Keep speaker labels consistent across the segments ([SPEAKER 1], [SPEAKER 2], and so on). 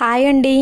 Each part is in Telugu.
[SPEAKER 1] హాయ్ అండి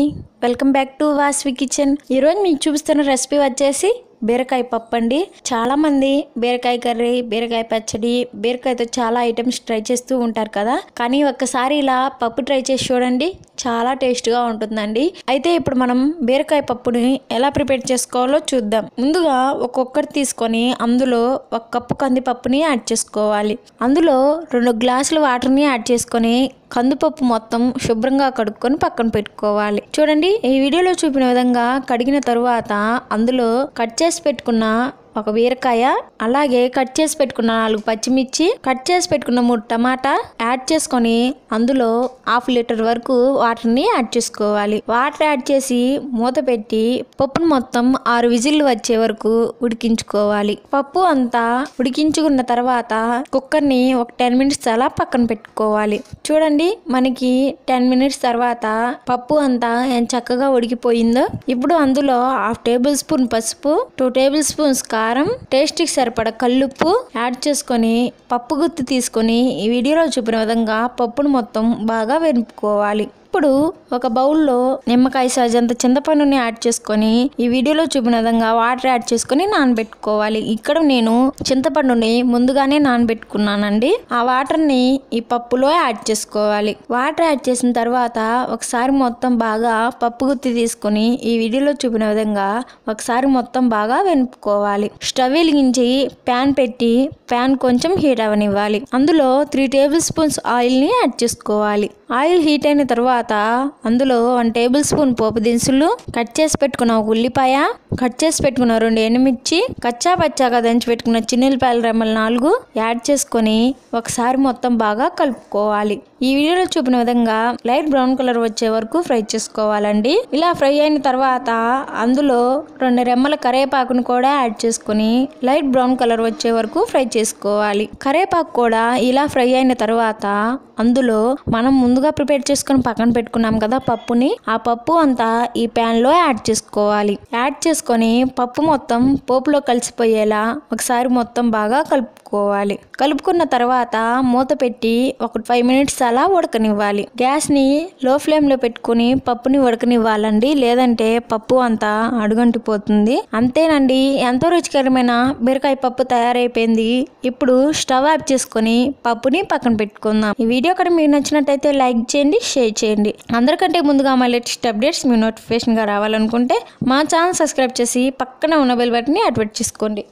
[SPEAKER 1] welcome back to Vasvi kitchen ఈరోజు మీకు చూపిస్తున్న రెసిపీ వచ్చేసి బీరకాయ పప్పు అండి చాలామంది బీరకాయ కర్రీ బీరకాయ పచ్చడి బీరకాయతో చాలా ఐటమ్స్ ట్రై చేస్తూ ఉంటారు కదా కానీ ఒక్కసారి ఇలా పప్పు ట్రై చేసి చూడండి చాలా టేస్ట్గా ఉంటుందండి అయితే ఇప్పుడు మనం బీరకాయ పప్పుని ఎలా ప్రిపేర్ చేసుకోవాలో చూద్దాం ముందుగా ఒక్కొక్కటి తీసుకొని అందులో ఒక కప్పు కందిపప్పుని యాడ్ చేసుకోవాలి అందులో రెండు గ్లాసులు వాటర్ని యాడ్ చేసుకొని కందిపప్పు మొత్తం శుభ్రంగా కడుక్కొని పక్కన పెట్టుకోవాలి చూడండి ఈ వీడియోలో చూపిన విధంగా కడిగిన తరువాత అందులో కట్ చేసి పెట్టుకున్న ఒక బీరకాయ అలాగే కట్ చేసి పెట్టుకున్న నాలుగు పచ్చిమిర్చి కట్ చేసి పెట్టుకున్న మూడు టమాటా యాడ్ చేసుకొని అందులో హాఫ్ లీటర్ వరకు వాటర్ని యాడ్ చేసుకోవాలి వాటర్ యాడ్ చేసి మూత పెట్టి పప్పును మొత్తం ఆరు విజిల్లు వచ్చే వరకు ఉడికించుకోవాలి పప్పు అంతా ఉడికించుకున్న తర్వాత కుక్కర్ని ఒక టెన్ మినిట్స్ అలా పక్కన పెట్టుకోవాలి చూడండి మనకి టెన్ మినిట్స్ తర్వాత పప్పు అంతా ఎంత చక్కగా ఉడికిపోయిందో ఇప్పుడు అందులో హాఫ్ టేబుల్ స్పూన్ పసుపు టూ టేబుల్ స్పూన్స్ కా కారం టేస్ట్కి సరిపడ కల్లుప్పు యాడ్ చేసుకొని పప్పు గుత్తి తీసుకొని ఈ వీడియోలో చూపిన విధంగా పప్పును మొత్తం బాగా వేపుకోవాలి ఇప్పుడు ఒక బౌల్లో నిమ్మకాయ సజంత చింతపండుని యాడ్ చేసుకొని ఈ వీడియోలో చూపిన విధంగా వాటర్ యాడ్ చేసుకొని నానబెట్టుకోవాలి ఇక్కడ నేను చింతపండుని ముందుగానే నానబెట్టుకున్నానండి ఆ వాటర్ని ఈ పప్పులో యాడ్ చేసుకోవాలి వాటర్ యాడ్ చేసిన తర్వాత ఒకసారి మొత్తం బాగా పప్పు గుత్తి తీసుకొని ఈ వీడియోలో చూపిన విధంగా ఒకసారి మొత్తం బాగా వెనుపుకోవాలి స్టవ్ వెలిగించి ప్యాన్ పెట్టి ప్యాన్ కొంచెం హీట్ అవనివ్వాలి అందులో త్రీ టేబుల్ స్పూన్స్ ఆయిల్ని యాడ్ చేసుకోవాలి ఆయిల్ హీట్ అయిన తర్వాత అందులో వన్ టేబుల్ స్పూన్ పోపు దినుసులు కట్ చేసి పెట్టుకున్న ఒక ఉల్లిపాయ కట్ చేసి పెట్టుకున్న రెండు ఎనిమిర్చి కచ్చా పచ్చాగా దంచి పెట్టుకున్న చిన్నెల్లిపాయల రెమ్మలు నాలుగు యాడ్ చేసుకొని ఒకసారి మొత్తం బాగా కలుపుకోవాలి ఈ వీడియోలో చూపిన విధంగా లైట్ బ్రౌన్ కలర్ వచ్చే వరకు ఫ్రై చేసుకోవాలండి ఇలా ఫ్రై అయిన తర్వాత అందులో రెండు రెమ్మల కరేపాకును కూడా యాడ్ చేసుకుని లైట్ బ్రౌన్ కలర్ వచ్చే వరకు ఫ్రై చేసుకోవాలి కరేపాకు కూడా ఇలా ఫ్రై అయిన తర్వాత అందులో మనం ముందుగా ప్రిపేర్ చేసుకుని పక్కన పెట్టుకున్నాం కదా పప్పుని ఆ పప్పు అంతా ఈ ప్యాన్లో యాడ్ చేసుకోవాలి యాడ్ చేసుకొని పప్పు మొత్తం పోపులో కలిసిపోయేలా ఒకసారి మొత్తం బాగా కలుపుకోవాలి కలుపుకున్న తర్వాత మూత పెట్టి ఒక ఫైవ్ మినిట్స్ అలా ఉడకనివ్వాలి గ్యాస్ని లో ఫ్లేమ్లో పెట్టుకుని పప్పుని ఉడకనివ్వాలండి లేదంటే పప్పు అంతా అడుగంటిపోతుంది అంతేనండి ఎంతో రుచికరమైన బీరకాయ పప్పు తయారైపోయింది ఇప్పుడు స్టవ్ ఆఫ్ చేసుకొని పప్పుని పక్కన పెట్టుకుందాం ఈ వీడియో కనుక మీకు నచ్చినట్టయితే లైక్ చేయండి షేర్ చేయండి అందరికంటే ముందుగా మా లేటెస్ట్ అప్డేట్స్ మీ నోటిఫికేషన్గా రావాలనుకుంటే మా ఛానల్ సబ్స్క్రైబ్ చేసి పక్కన ఉన్న బెల్ బటన్ని యాక్టివేట్ చేసుకోండి